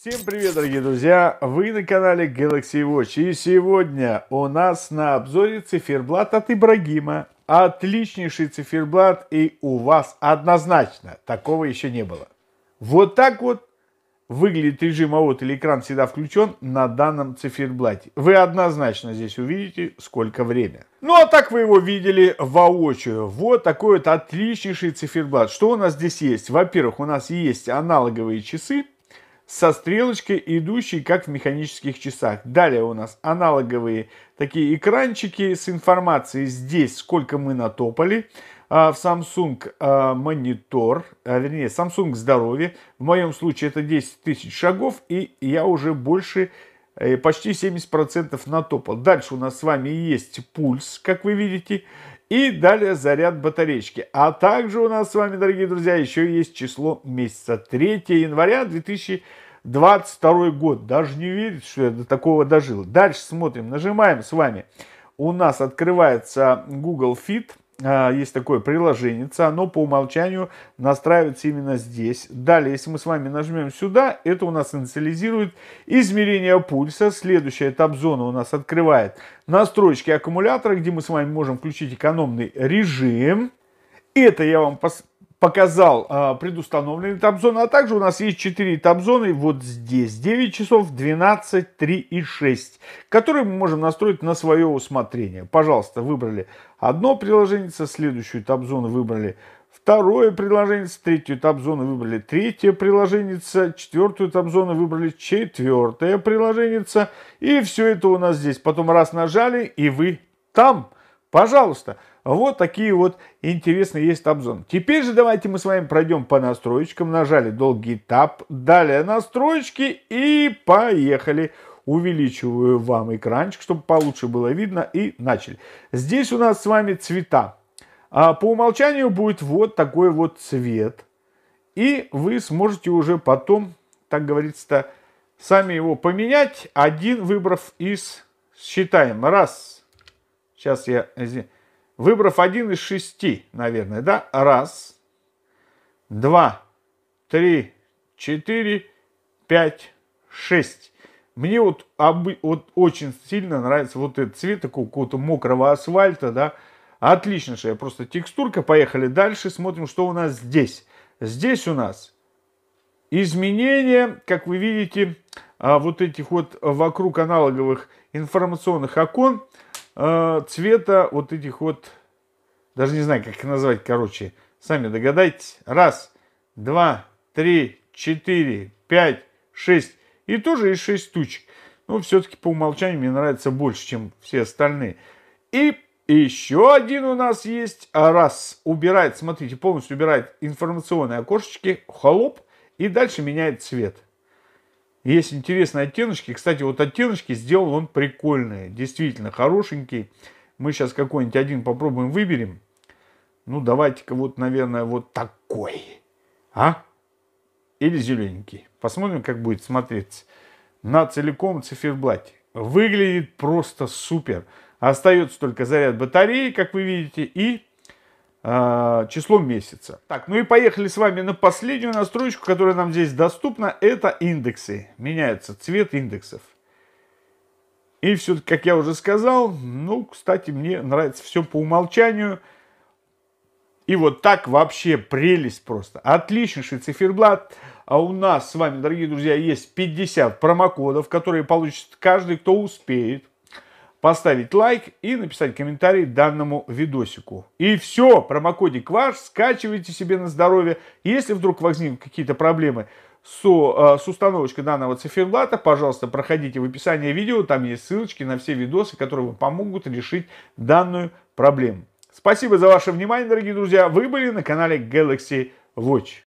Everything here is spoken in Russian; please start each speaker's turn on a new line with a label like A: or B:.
A: Всем привет, дорогие друзья! Вы на канале Galaxy Watch и сегодня у нас на обзоре циферблат от Ибрагима. Отличнейший циферблат и у вас однозначно такого еще не было. Вот так вот выглядит режим AOT или экран всегда включен на данном циферблате. Вы однозначно здесь увидите, сколько время. Ну а так вы его видели воочию. Вот такой вот отличнейший циферблат. Что у нас здесь есть? Во-первых, у нас есть аналоговые часы, со стрелочкой, идущей как в механических часах. Далее у нас аналоговые такие экранчики с информацией здесь, сколько мы натопали. А, в Samsung а, монитор, а, вернее Samsung здоровье. В моем случае это 10 тысяч шагов и я уже больше э, почти 70% натопал. Дальше у нас с вами есть пульс, как вы видите. И далее заряд батареечки. А также у нас с вами, дорогие друзья, еще есть число месяца. 3 января 2022 год. Даже не верится, что я до такого дожил. Дальше смотрим, нажимаем с вами. У нас открывается Google Fit. А, есть такое приложение, оно по умолчанию настраивается именно здесь. Далее, если мы с вами нажмем сюда, это у нас инициализирует измерение пульса. Следующая этап-зона у нас открывает настройки аккумулятора, где мы с вами можем включить экономный режим. Это я вам показал э, предустановленные таймзоны, а также у нас есть 4 таймзоны вот здесь, 9 часов, 12, 3 и 6, которые мы можем настроить на свое усмотрение. Пожалуйста, выбрали одно приложение, следующую таймзону выбрали второе приложение, третью тап-зону выбрали третье приложение, четвертую тап-зону выбрали четвертое приложение, и все это у нас здесь. Потом раз нажали, и вы там. Пожалуйста, вот такие вот интересные есть обзоры. Теперь же давайте мы с вами пройдем по настроечкам. Нажали долгий тап, далее настройки и поехали. Увеличиваю вам экранчик, чтобы получше было видно и начали. Здесь у нас с вами цвета. А по умолчанию будет вот такой вот цвет. И вы сможете уже потом, так говорится-то, сами его поменять, один выбрав из... Считаем. Раз, Сейчас я... Выбрав один из шести, наверное, да? Раз, два, три, четыре, пять, шесть. Мне вот, вот очень сильно нравится вот этот цвет такого какого-то мокрого асфальта, да? Отличнейшая просто текстурка. Поехали дальше, смотрим, что у нас здесь. Здесь у нас изменения, как вы видите, а, вот этих вот вокруг аналоговых информационных окон – Э, цвета вот этих вот, даже не знаю, как их назвать, короче, сами догадайтесь. Раз, два, три, четыре, пять, шесть. И тоже из шесть тучек. Но все-таки по умолчанию мне нравится больше, чем все остальные. И еще один у нас есть. А раз убирает, смотрите, полностью убирает информационные окошечки, холоп, и дальше меняет цвет. Есть интересные оттеночки. Кстати, вот оттеночки сделал он прикольные. Действительно, хорошенький. Мы сейчас какой-нибудь один попробуем выберем. Ну, давайте-ка вот, наверное, вот такой. А? Или зелененький. Посмотрим, как будет смотреться. На целиком циферблате. Выглядит просто супер. Остается только заряд батареи, как вы видите, и а, числом месяца. Так, ну и поехали с вами на последнюю настройку, которая нам здесь доступна. Это индексы. Меняется цвет индексов. И все, как я уже сказал, ну, кстати, мне нравится все по умолчанию. И вот так вообще прелесть просто. Отличнейший циферблат. А у нас с вами, дорогие друзья, есть 50 промокодов, которые получит каждый, кто успеет поставить лайк и написать комментарий данному видосику. И все, промокодик ваш, скачивайте себе на здоровье. Если вдруг возникнут какие-то проблемы с, э, с установочкой данного циферблата, пожалуйста, проходите в описании видео, там есть ссылочки на все видосы, которые вам помогут решить данную проблему. Спасибо за ваше внимание, дорогие друзья. Вы были на канале Galaxy Watch.